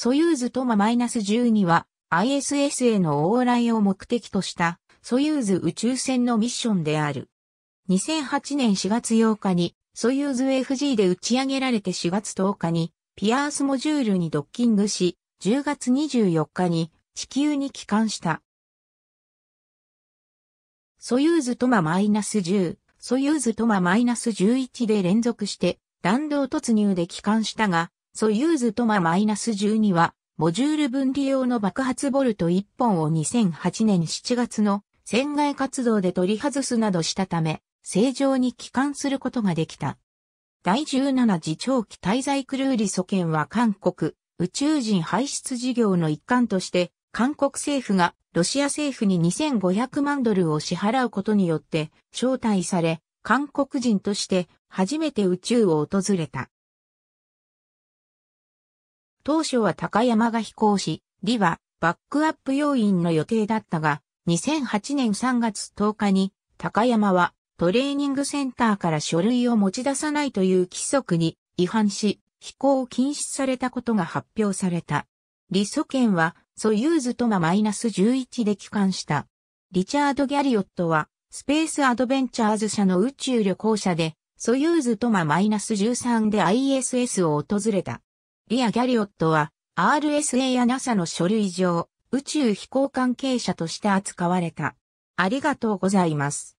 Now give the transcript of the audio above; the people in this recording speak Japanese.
ソユーズトマ -12 は ISS への往来を目的としたソユーズ宇宙船のミッションである。2008年4月8日にソユーズ FG で打ち上げられて4月10日にピアースモジュールにドッキングし、10月24日に地球に帰還した。ソユーズトマ -10、ソユーズトマ -11 で連続して弾道突入で帰還したが、ソユーズトマ -12 は、モジュール分離用の爆発ボルト1本を2008年7月の船外活動で取り外すなどしたため、正常に帰還することができた。第17次長期滞在クルーリソ県は韓国宇宙人排出事業の一環として、韓国政府がロシア政府に2500万ドルを支払うことによって招待され、韓国人として初めて宇宙を訪れた。当初は高山が飛行し、李はバックアップ要員の予定だったが、2008年3月10日に高山はトレーニングセンターから書類を持ち出さないという規則に違反し、飛行を禁止されたことが発表された。李素賢はソユーズトママイナス11で帰還した。リチャード・ギャリオットはスペースアドベンチャーズ社の宇宙旅行者でソユーズトママイナス13で ISS を訪れた。リア・ギャリオットは RSA や NASA の書類上宇宙飛行関係者として扱われた。ありがとうございます。